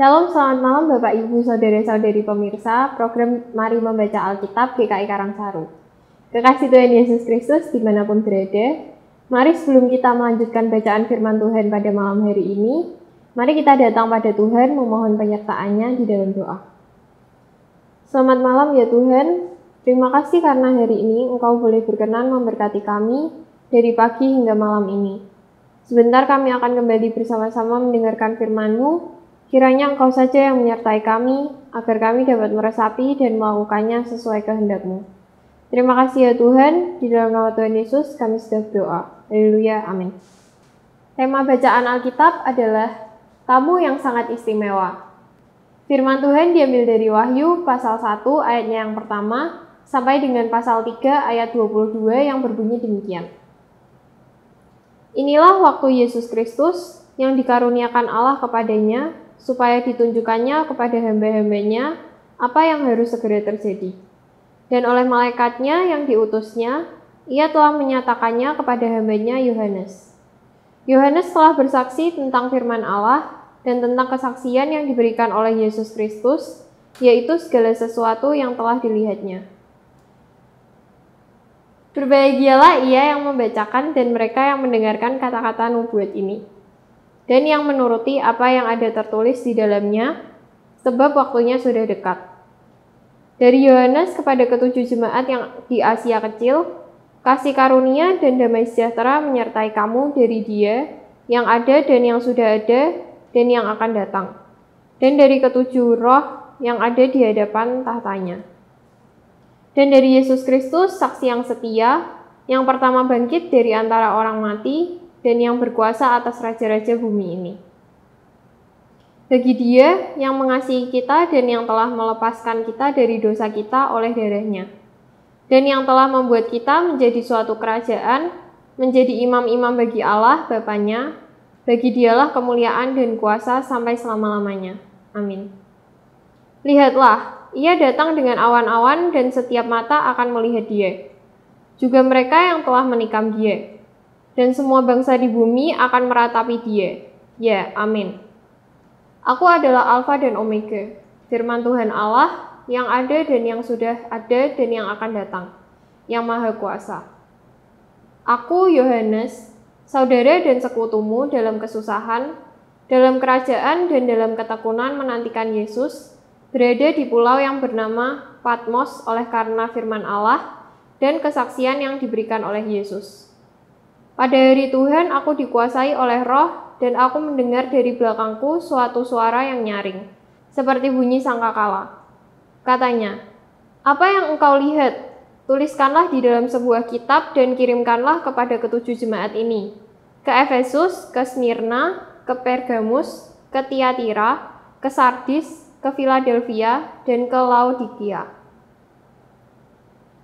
Shalom, selamat malam Bapak Ibu Saudara-saudari pemirsa program Mari Membaca Alkitab GKI Karangsaru. Kekasih Tuhan Yesus Kristus dimanapun berada, mari sebelum kita melanjutkan bacaan firman Tuhan pada malam hari ini, mari kita datang pada Tuhan memohon penyertaannya di dalam doa. Selamat malam ya Tuhan, terima kasih karena hari ini Engkau boleh berkenan memberkati kami dari pagi hingga malam ini. Sebentar kami akan kembali bersama-sama mendengarkan firman-Mu, Kiranya Engkau saja yang menyertai kami, agar kami dapat meresapi dan melakukannya sesuai kehendakmu. Terima kasih ya Tuhan, di dalam nama Tuhan Yesus kami sudah berdoa. Haleluya, amin. Tema bacaan Alkitab adalah Tamu yang sangat istimewa. Firman Tuhan diambil dari Wahyu pasal 1 ayatnya yang pertama sampai dengan pasal 3 ayat 22 yang berbunyi demikian. Inilah waktu Yesus Kristus yang dikaruniakan Allah kepadanya supaya ditunjukkannya kepada hamba-hambanya apa yang harus segera terjadi. Dan oleh malaikatnya yang diutusnya, ia telah menyatakannya kepada hambanya Yohanes. Yohanes telah bersaksi tentang firman Allah dan tentang kesaksian yang diberikan oleh Yesus Kristus, yaitu segala sesuatu yang telah dilihatnya. Berbahagialah ia yang membacakan dan mereka yang mendengarkan kata-kata nubuat ini dan yang menuruti apa yang ada tertulis di dalamnya, sebab waktunya sudah dekat. Dari Yohanes kepada ketujuh jemaat yang di Asia Kecil, kasih karunia dan damai sejahtera menyertai kamu dari Dia yang ada dan yang sudah ada dan yang akan datang, dan dari ketujuh roh yang ada di hadapan tahtanya. Dan dari Yesus Kristus, saksi yang setia, yang pertama bangkit dari antara orang mati, dan yang berkuasa atas raja-raja bumi ini. Bagi dia yang mengasihi kita dan yang telah melepaskan kita dari dosa kita oleh darahnya, dan yang telah membuat kita menjadi suatu kerajaan, menjadi imam-imam bagi Allah, Bapaknya, bagi dialah kemuliaan dan kuasa sampai selama-lamanya. Amin. Lihatlah, ia datang dengan awan-awan dan setiap mata akan melihat dia. Juga mereka yang telah menikam dia dan semua bangsa di bumi akan meratapi dia. Ya, amin. Aku adalah Alfa dan Omega, firman Tuhan Allah yang ada dan yang sudah ada dan yang akan datang, yang maha kuasa. Aku, Yohanes, saudara dan sekutumu dalam kesusahan, dalam kerajaan dan dalam ketekunan menantikan Yesus, berada di pulau yang bernama Patmos oleh karena firman Allah dan kesaksian yang diberikan oleh Yesus. Pada hari Tuhan aku dikuasai oleh roh dan aku mendengar dari belakangku suatu suara yang nyaring, seperti bunyi sangkakala. Katanya, apa yang engkau lihat? Tuliskanlah di dalam sebuah kitab dan kirimkanlah kepada ketujuh jemaat ini. Ke Efesus, ke Smyrna, ke Pergamus, ke Tiatira, ke Sardis, ke Philadelphia, dan ke Laodikia.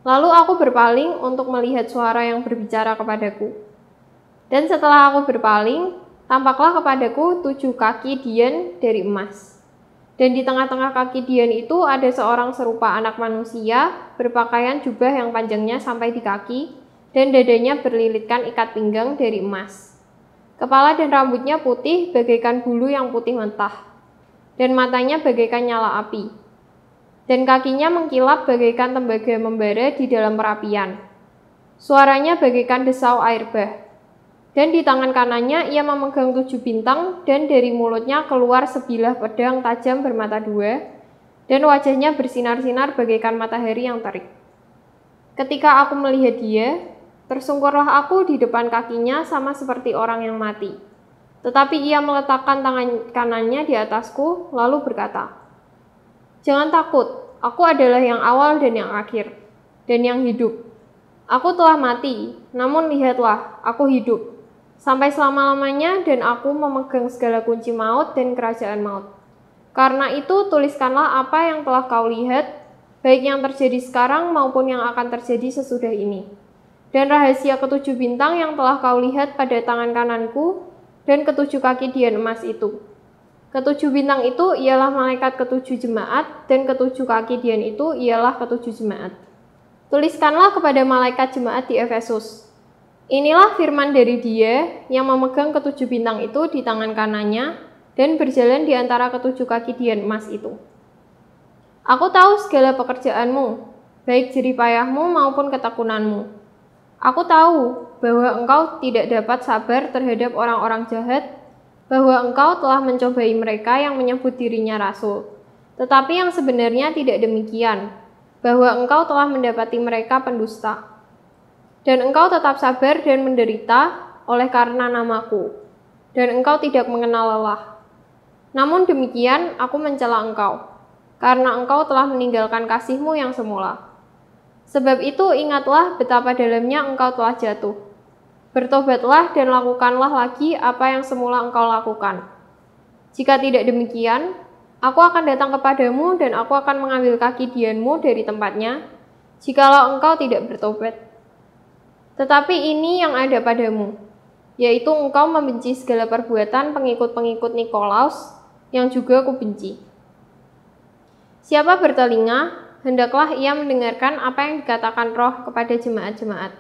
Lalu aku berpaling untuk melihat suara yang berbicara kepadaku. Dan setelah aku berpaling, tampaklah kepadaku tujuh kaki Dian dari emas. Dan di tengah-tengah kaki Dian itu ada seorang serupa anak manusia berpakaian jubah yang panjangnya sampai di kaki dan dadanya berlilitkan ikat pinggang dari emas. Kepala dan rambutnya putih bagaikan bulu yang putih mentah dan matanya bagaikan nyala api. Dan kakinya mengkilap bagaikan tembaga membara di dalam perapian. Suaranya bagaikan desau air bah dan di tangan kanannya ia memegang tujuh bintang dan dari mulutnya keluar sebilah pedang tajam bermata dua dan wajahnya bersinar-sinar bagaikan matahari yang terik. Ketika aku melihat dia, tersungkurlah aku di depan kakinya sama seperti orang yang mati. Tetapi ia meletakkan tangan kanannya di atasku lalu berkata, Jangan takut, aku adalah yang awal dan yang akhir, dan yang hidup. Aku telah mati, namun lihatlah, aku hidup, sampai selama-lamanya dan aku memegang segala kunci maut dan kerajaan maut. Karena itu tuliskanlah apa yang telah kau lihat, baik yang terjadi sekarang maupun yang akan terjadi sesudah ini. Dan rahasia ketujuh bintang yang telah kau lihat pada tangan kananku dan ketujuh kaki dian emas itu. Ketujuh bintang itu ialah malaikat ketujuh jemaat dan ketujuh kaki dian itu ialah ketujuh jemaat. Tuliskanlah kepada malaikat jemaat di Efesus, Inilah firman dari dia yang memegang ketujuh bintang itu di tangan kanannya dan berjalan di antara ketujuh kaki dian emas itu. Aku tahu segala pekerjaanmu, baik jeripayahmu maupun ketekunanmu. Aku tahu bahwa engkau tidak dapat sabar terhadap orang-orang jahat, bahwa engkau telah mencobai mereka yang menyebut dirinya rasul. Tetapi yang sebenarnya tidak demikian, bahwa engkau telah mendapati mereka pendusta dan engkau tetap sabar dan menderita oleh karena namaku. Dan engkau tidak mengenal lelah. Namun demikian, aku mencela engkau, karena engkau telah meninggalkan kasihmu yang semula. Sebab itu ingatlah betapa dalamnya engkau telah jatuh. Bertobatlah dan lakukanlah lagi apa yang semula engkau lakukan. Jika tidak demikian, aku akan datang kepadamu dan aku akan mengambil kaki dianmu dari tempatnya, jikalau engkau tidak bertobat. Tetapi ini yang ada padamu, yaitu engkau membenci segala perbuatan pengikut-pengikut Nikolaus yang juga aku benci. Siapa bertelinga, hendaklah ia mendengarkan apa yang dikatakan roh kepada jemaat-jemaat.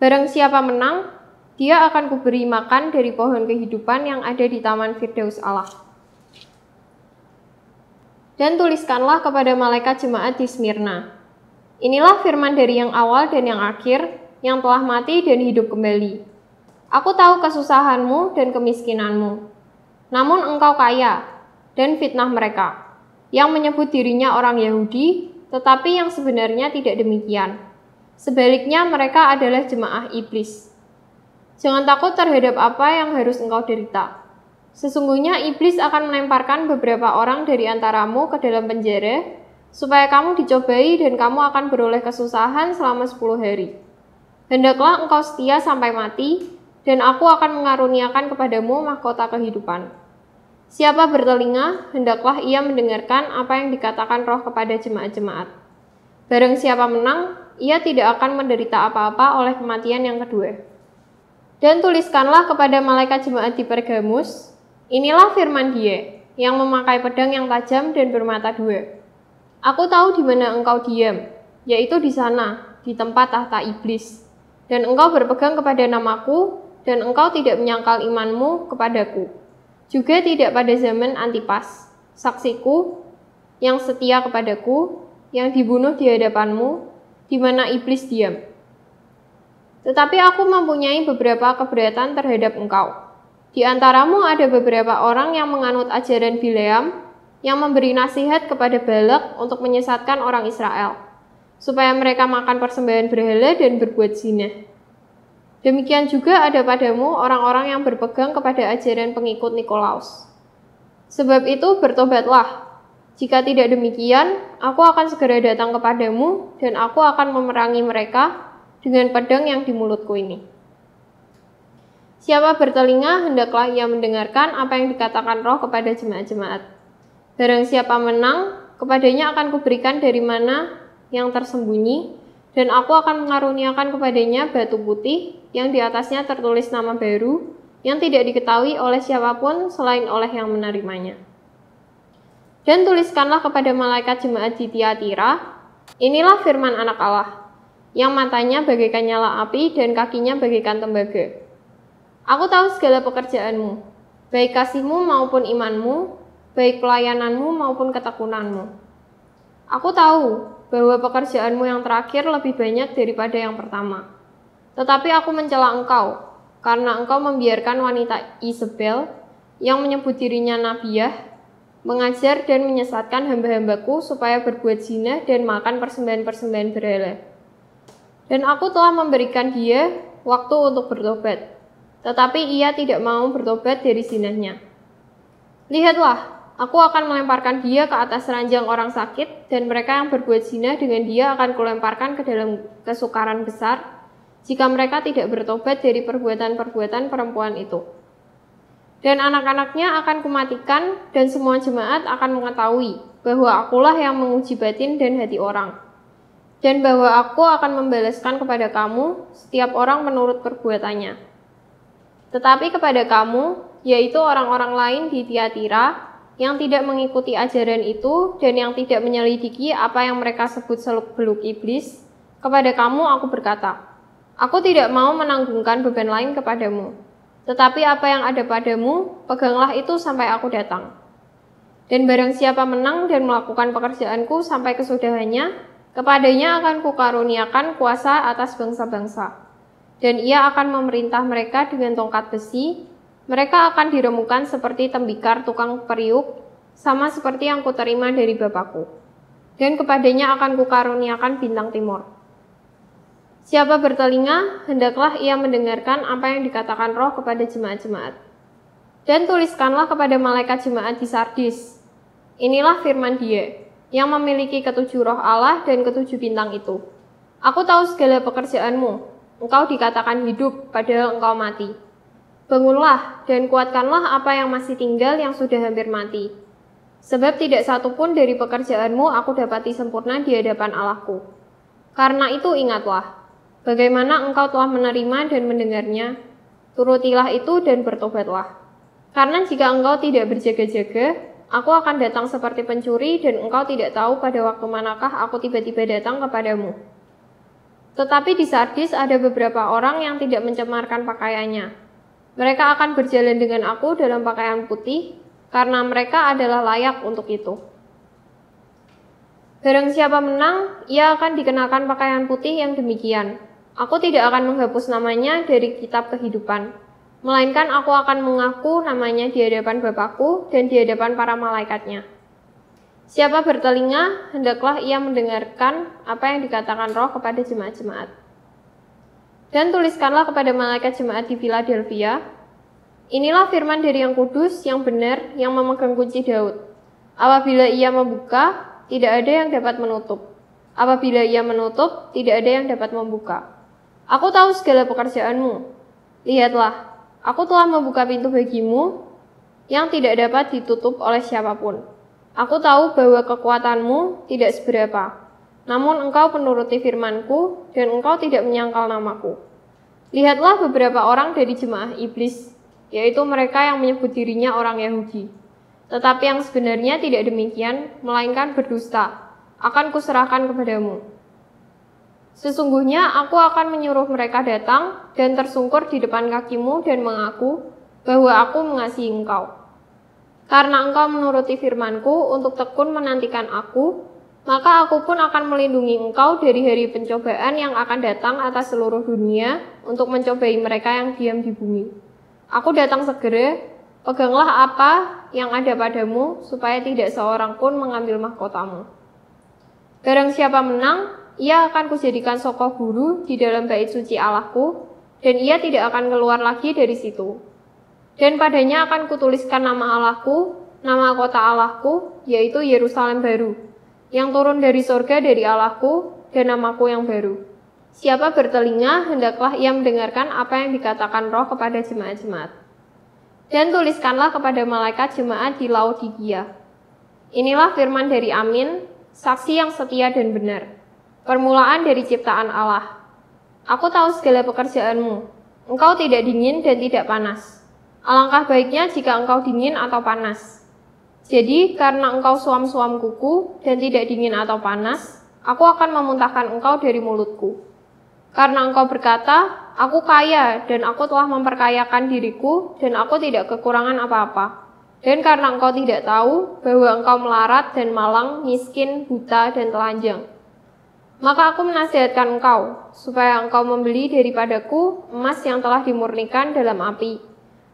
Barang siapa menang, dia akan kuberi makan dari pohon kehidupan yang ada di taman Firdaus Allah. Dan tuliskanlah kepada malaikat jemaat di Smyrna. Inilah firman dari yang awal dan yang akhir, yang telah mati dan hidup kembali. Aku tahu kesusahanmu dan kemiskinanmu. Namun engkau kaya dan fitnah mereka yang menyebut dirinya orang Yahudi, tetapi yang sebenarnya tidak demikian. Sebaliknya mereka adalah jemaah iblis. Jangan takut terhadap apa yang harus engkau derita. Sesungguhnya iblis akan melemparkan beberapa orang dari antaramu ke dalam penjara supaya kamu dicobai dan kamu akan beroleh kesusahan selama 10 hari. Hendaklah engkau setia sampai mati, dan aku akan mengaruniakan kepadamu mahkota kehidupan. Siapa bertelinga, hendaklah ia mendengarkan apa yang dikatakan roh kepada jemaat-jemaat. Barang siapa menang, ia tidak akan menderita apa-apa oleh kematian yang kedua. Dan tuliskanlah kepada malaikat jemaat di Pergamus, inilah firman dia, yang memakai pedang yang tajam dan bermata dua. Aku tahu di mana engkau diam, yaitu di sana, di tempat tahta iblis. Dan engkau berpegang kepada namaku, dan engkau tidak menyangkal imanmu kepadaku. Juga tidak pada zaman Antipas, saksiku yang setia kepadaku, yang dibunuh di hadapanmu, di mana iblis diam. Tetapi aku mempunyai beberapa keberatan terhadap engkau. Di antaramu ada beberapa orang yang menganut ajaran Bileam, yang memberi nasihat kepada Balak untuk menyesatkan orang Israel supaya mereka makan persembahan berhala dan berbuat zina. Demikian juga ada padamu orang-orang yang berpegang kepada ajaran pengikut Nikolaus. Sebab itu bertobatlah. Jika tidak demikian, aku akan segera datang kepadamu dan aku akan memerangi mereka dengan pedang yang di mulutku ini. Siapa bertelinga, hendaklah ia mendengarkan apa yang dikatakan roh kepada jemaat-jemaat. Barang siapa menang, kepadanya akan kuberikan dari mana yang tersembunyi, dan aku akan mengaruniakan kepadanya batu putih yang di atasnya tertulis nama baru yang tidak diketahui oleh siapapun selain oleh yang menerimanya. Dan tuliskanlah kepada malaikat jemaat di Tiatira, inilah firman anak Allah, yang matanya bagaikan nyala api dan kakinya bagaikan tembaga. Aku tahu segala pekerjaanmu, baik kasihmu maupun imanmu, baik pelayananmu maupun ketekunanmu. Aku tahu bahwa pekerjaanmu yang terakhir lebih banyak daripada yang pertama. Tetapi aku mencela engkau, karena engkau membiarkan wanita Isabel yang menyebut dirinya Nabiah, mengajar dan menyesatkan hamba-hambaku supaya berbuat zina dan makan persembahan-persembahan berhala. Dan aku telah memberikan dia waktu untuk bertobat, tetapi ia tidak mau bertobat dari zinahnya. Lihatlah, Aku akan melemparkan dia ke atas ranjang orang sakit, dan mereka yang berbuat zina dengan dia akan kulemparkan ke dalam kesukaran besar, jika mereka tidak bertobat dari perbuatan-perbuatan perempuan itu. Dan anak-anaknya akan kumatikan, dan semua jemaat akan mengetahui bahwa akulah yang menguji batin dan hati orang. Dan bahwa aku akan membalaskan kepada kamu setiap orang menurut perbuatannya. Tetapi kepada kamu, yaitu orang-orang lain di Tiatira, yang tidak mengikuti ajaran itu dan yang tidak menyelidiki apa yang mereka sebut seluk-beluk iblis, kepada kamu aku berkata, aku tidak mau menanggungkan beban lain kepadamu. Tetapi apa yang ada padamu, peganglah itu sampai aku datang. Dan barang siapa menang dan melakukan pekerjaanku sampai kesudahannya, kepadanya akan kukaruniakan kuasa atas bangsa-bangsa. Dan ia akan memerintah mereka dengan tongkat besi, mereka akan diremukan seperti tembikar tukang periuk, sama seperti yang kuterima dari Bapakku. Dan kepadanya akan kukaruniakan bintang timur. Siapa bertelinga, hendaklah ia mendengarkan apa yang dikatakan roh kepada jemaat-jemaat. Dan tuliskanlah kepada malaikat jemaat di Sardis. Inilah firman dia, yang memiliki ketujuh roh Allah dan ketujuh bintang itu. Aku tahu segala pekerjaanmu, engkau dikatakan hidup padahal engkau mati.' Bangunlah dan kuatkanlah apa yang masih tinggal yang sudah hampir mati. Sebab tidak satupun dari pekerjaanmu aku dapati sempurna di hadapan Allahku. Karena itu ingatlah, bagaimana engkau telah menerima dan mendengarnya, turutilah itu dan bertobatlah. Karena jika engkau tidak berjaga-jaga, aku akan datang seperti pencuri dan engkau tidak tahu pada waktu manakah aku tiba-tiba datang kepadamu. Tetapi di Sardis ada beberapa orang yang tidak mencemarkan pakaiannya, mereka akan berjalan dengan aku dalam pakaian putih, karena mereka adalah layak untuk itu. Barang siapa menang, ia akan dikenakan pakaian putih yang demikian. Aku tidak akan menghapus namanya dari kitab kehidupan, melainkan aku akan mengaku namanya di hadapan Bapakku dan di hadapan para malaikatnya. Siapa bertelinga, hendaklah ia mendengarkan apa yang dikatakan roh kepada jemaat-jemaat. Dan tuliskanlah kepada malaikat jemaat di Philadelphia, Inilah firman dari yang kudus, yang benar, yang memegang kunci Daud. Apabila ia membuka, tidak ada yang dapat menutup. Apabila ia menutup, tidak ada yang dapat membuka. Aku tahu segala pekerjaanmu. Lihatlah, aku telah membuka pintu bagimu yang tidak dapat ditutup oleh siapapun. Aku tahu bahwa kekuatanmu tidak seberapa, namun engkau penuruti firmanku, dan engkau tidak menyangkal namaku. Lihatlah beberapa orang dari jemaah iblis, yaitu mereka yang menyebut dirinya orang Yahudi. Tetapi yang sebenarnya tidak demikian, melainkan berdusta. Akan kuserahkan kepadamu. Sesungguhnya aku akan menyuruh mereka datang dan tersungkur di depan kakimu dan mengaku bahwa aku mengasihi engkau. Karena engkau menuruti firmanku untuk tekun menantikan aku, maka aku pun akan melindungi engkau dari hari pencobaan yang akan datang atas seluruh dunia untuk mencobai mereka yang diam di bumi. Aku datang segera, peganglah apa yang ada padamu, supaya tidak seorang pun mengambil mahkotamu. Barang siapa menang, ia akan kujadikan sokoh guru di dalam bait suci Allahku, dan ia tidak akan keluar lagi dari situ. Dan padanya akan kutuliskan nama Allahku, nama kota Allahku, yaitu Yerusalem baru, yang turun dari sorga dari Allahku dan namaku yang baru. Siapa bertelinga, hendaklah ia mendengarkan apa yang dikatakan roh kepada jemaat-jemaat. Dan tuliskanlah kepada malaikat jemaat di laut Laodikia. Inilah firman dari Amin, saksi yang setia dan benar. Permulaan dari ciptaan Allah. Aku tahu segala pekerjaanmu. Engkau tidak dingin dan tidak panas. Alangkah baiknya jika engkau dingin atau panas. Jadi karena engkau suam-suam kuku dan tidak dingin atau panas, aku akan memuntahkan engkau dari mulutku. Karena engkau berkata, aku kaya dan aku telah memperkayakan diriku dan aku tidak kekurangan apa-apa. Dan karena engkau tidak tahu bahwa engkau melarat dan malang, miskin, buta, dan telanjang. Maka aku menasihatkan engkau, supaya engkau membeli daripadaku emas yang telah dimurnikan dalam api,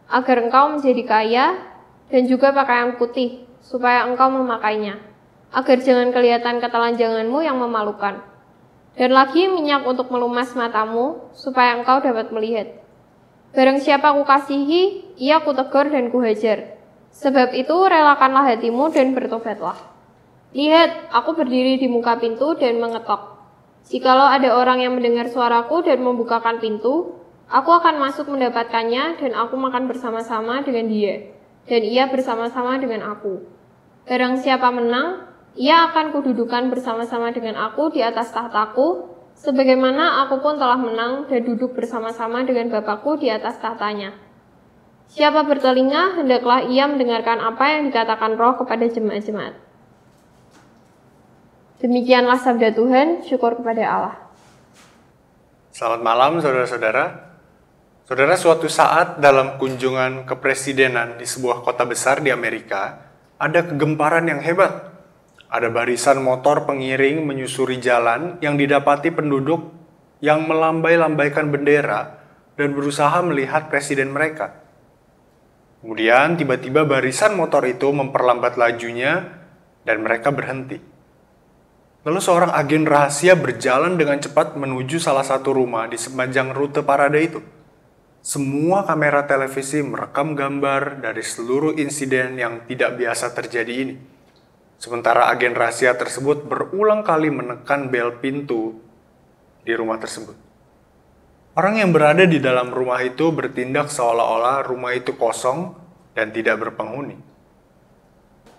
agar engkau menjadi kaya dan juga pakaian putih, supaya engkau memakainya, agar jangan kelihatan ketelanjanganmu yang memalukan. Dan lagi minyak untuk melumas matamu, supaya engkau dapat melihat. Barang siapa kukasihi, ia kutegur dan kuhajar. Sebab itu relakanlah hatimu dan bertobatlah. Lihat, aku berdiri di muka pintu dan mengetok. Jikalau ada orang yang mendengar suaraku dan membukakan pintu, aku akan masuk mendapatkannya dan aku makan bersama-sama dengan dia dan ia bersama-sama dengan aku. Barang siapa menang, ia akan kududukan bersama-sama dengan aku di atas tahtaku, sebagaimana aku pun telah menang dan duduk bersama-sama dengan Bapakku di atas tahtanya. Siapa bertelinga, hendaklah ia mendengarkan apa yang dikatakan roh kepada jemaat-jemaat. Demikianlah sabda Tuhan, syukur kepada Allah. Selamat malam saudara-saudara. Saudara, suatu saat dalam kunjungan kepresidenan di sebuah kota besar di Amerika, ada kegemparan yang hebat. Ada barisan motor pengiring menyusuri jalan yang didapati penduduk yang melambai-lambaikan bendera dan berusaha melihat presiden mereka. Kemudian tiba-tiba barisan motor itu memperlambat lajunya dan mereka berhenti. Lalu seorang agen rahasia berjalan dengan cepat menuju salah satu rumah di sepanjang rute parade itu. Semua kamera televisi merekam gambar dari seluruh insiden yang tidak biasa terjadi ini. Sementara agen rahasia tersebut berulang kali menekan bel pintu di rumah tersebut. Orang yang berada di dalam rumah itu bertindak seolah-olah rumah itu kosong dan tidak berpenghuni.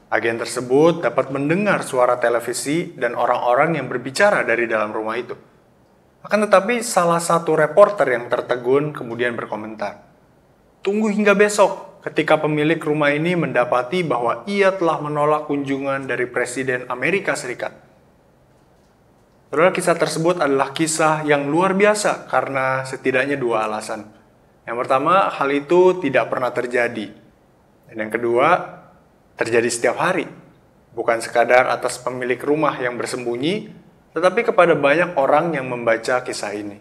Agen tersebut dapat mendengar suara televisi dan orang-orang yang berbicara dari dalam rumah itu. Akan tetapi salah satu reporter yang tertegun kemudian berkomentar, Tunggu hingga besok ketika pemilik rumah ini mendapati bahwa ia telah menolak kunjungan dari Presiden Amerika Serikat. Saudara, kisah tersebut adalah kisah yang luar biasa karena setidaknya dua alasan. Yang pertama, hal itu tidak pernah terjadi. Dan yang kedua, terjadi setiap hari. Bukan sekadar atas pemilik rumah yang bersembunyi, tetapi kepada banyak orang yang membaca kisah ini.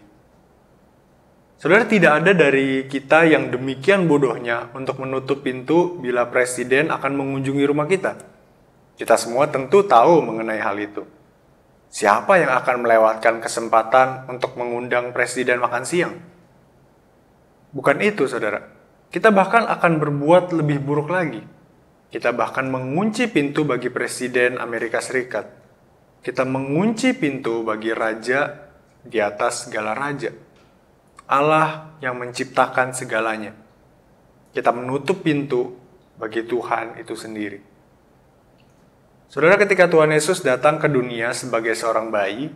Saudara, tidak ada dari kita yang demikian bodohnya untuk menutup pintu bila presiden akan mengunjungi rumah kita. Kita semua tentu tahu mengenai hal itu. Siapa yang akan melewatkan kesempatan untuk mengundang presiden makan siang? Bukan itu, saudara. Kita bahkan akan berbuat lebih buruk lagi. Kita bahkan mengunci pintu bagi presiden Amerika Serikat kita mengunci pintu bagi raja di atas segala raja. Allah yang menciptakan segalanya. Kita menutup pintu bagi Tuhan itu sendiri. Saudara, ketika Tuhan Yesus datang ke dunia sebagai seorang bayi,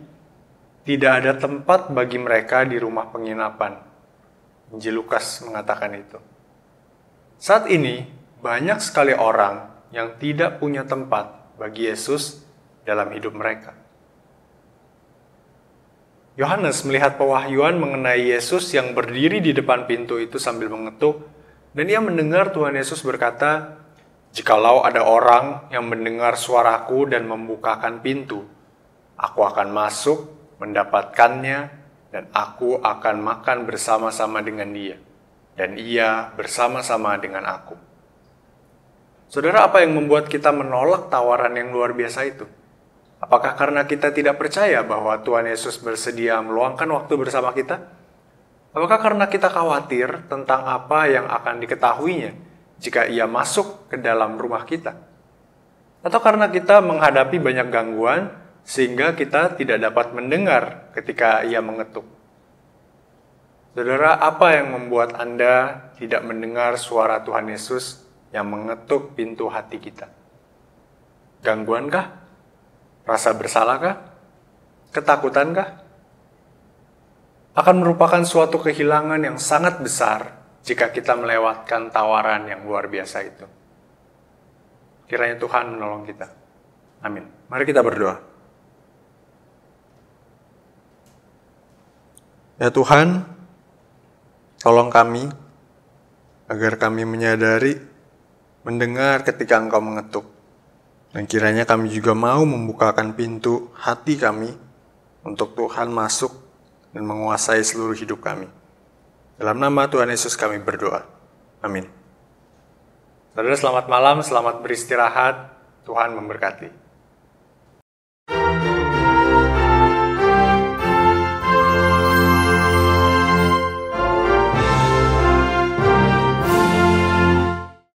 tidak ada tempat bagi mereka di rumah penginapan. Injil Lukas mengatakan itu. Saat ini, banyak sekali orang yang tidak punya tempat bagi Yesus dalam hidup mereka. Yohanes melihat pewahyuan mengenai Yesus yang berdiri di depan pintu itu sambil mengetuk, dan ia mendengar Tuhan Yesus berkata, Jikalau ada orang yang mendengar suaraku dan membukakan pintu, aku akan masuk, mendapatkannya, dan aku akan makan bersama-sama dengan dia, dan ia bersama-sama dengan aku. Saudara, apa yang membuat kita menolak tawaran yang luar biasa itu? Apakah karena kita tidak percaya bahwa Tuhan Yesus bersedia meluangkan waktu bersama kita? Apakah karena kita khawatir tentang apa yang akan diketahuinya jika ia masuk ke dalam rumah kita? Atau karena kita menghadapi banyak gangguan sehingga kita tidak dapat mendengar ketika ia mengetuk? Saudara, apa yang membuat Anda tidak mendengar suara Tuhan Yesus yang mengetuk pintu hati kita? Gangguankah? Rasa bersalahkah? Ketakutankah? Akan merupakan suatu kehilangan yang sangat besar jika kita melewatkan tawaran yang luar biasa itu. Kiranya Tuhan menolong kita. Amin. Mari kita berdoa. Ya Tuhan, tolong kami agar kami menyadari, mendengar ketika Engkau mengetuk, dan kiranya kami juga mau membukakan pintu hati kami untuk Tuhan masuk dan menguasai seluruh hidup kami. Dalam nama Tuhan Yesus kami berdoa. Amin. Saudara selamat malam, selamat beristirahat. Tuhan memberkati.